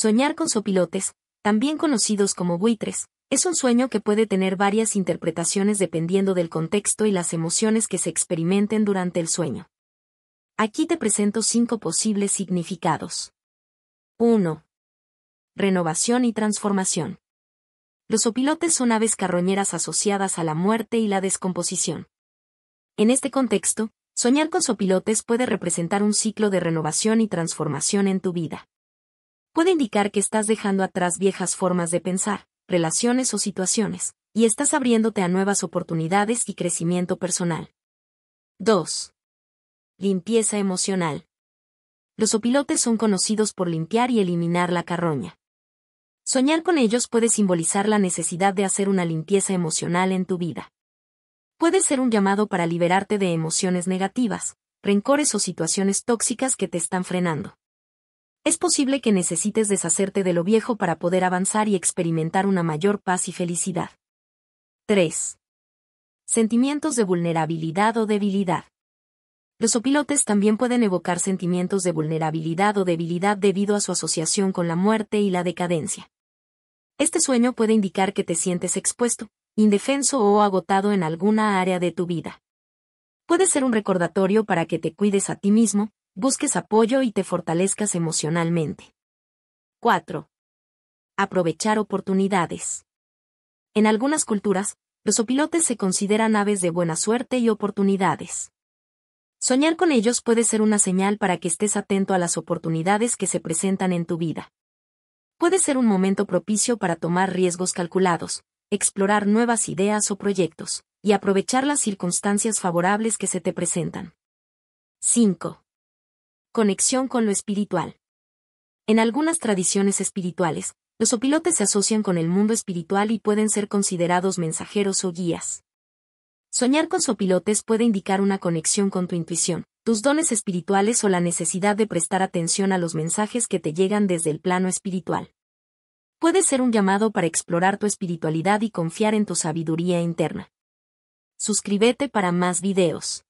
Soñar con sopilotes, también conocidos como buitres, es un sueño que puede tener varias interpretaciones dependiendo del contexto y las emociones que se experimenten durante el sueño. Aquí te presento cinco posibles significados. 1. Renovación y transformación. Los sopilotes son aves carroñeras asociadas a la muerte y la descomposición. En este contexto, soñar con sopilotes puede representar un ciclo de renovación y transformación en tu vida puede indicar que estás dejando atrás viejas formas de pensar, relaciones o situaciones, y estás abriéndote a nuevas oportunidades y crecimiento personal. 2. Limpieza emocional. Los opilotes son conocidos por limpiar y eliminar la carroña. Soñar con ellos puede simbolizar la necesidad de hacer una limpieza emocional en tu vida. Puede ser un llamado para liberarte de emociones negativas, rencores o situaciones tóxicas que te están frenando es posible que necesites deshacerte de lo viejo para poder avanzar y experimentar una mayor paz y felicidad. 3. Sentimientos de vulnerabilidad o debilidad. Los opilotes también pueden evocar sentimientos de vulnerabilidad o debilidad debido a su asociación con la muerte y la decadencia. Este sueño puede indicar que te sientes expuesto, indefenso o agotado en alguna área de tu vida. Puede ser un recordatorio para que te cuides a ti mismo, busques apoyo y te fortalezcas emocionalmente. 4. Aprovechar oportunidades. En algunas culturas, los opilotes se consideran aves de buena suerte y oportunidades. Soñar con ellos puede ser una señal para que estés atento a las oportunidades que se presentan en tu vida. Puede ser un momento propicio para tomar riesgos calculados, explorar nuevas ideas o proyectos, y aprovechar las circunstancias favorables que se te presentan. 5. Conexión con lo espiritual. En algunas tradiciones espirituales, los opilotes se asocian con el mundo espiritual y pueden ser considerados mensajeros o guías. Soñar con sopilotes puede indicar una conexión con tu intuición, tus dones espirituales o la necesidad de prestar atención a los mensajes que te llegan desde el plano espiritual. Puede ser un llamado para explorar tu espiritualidad y confiar en tu sabiduría interna. Suscríbete para más videos.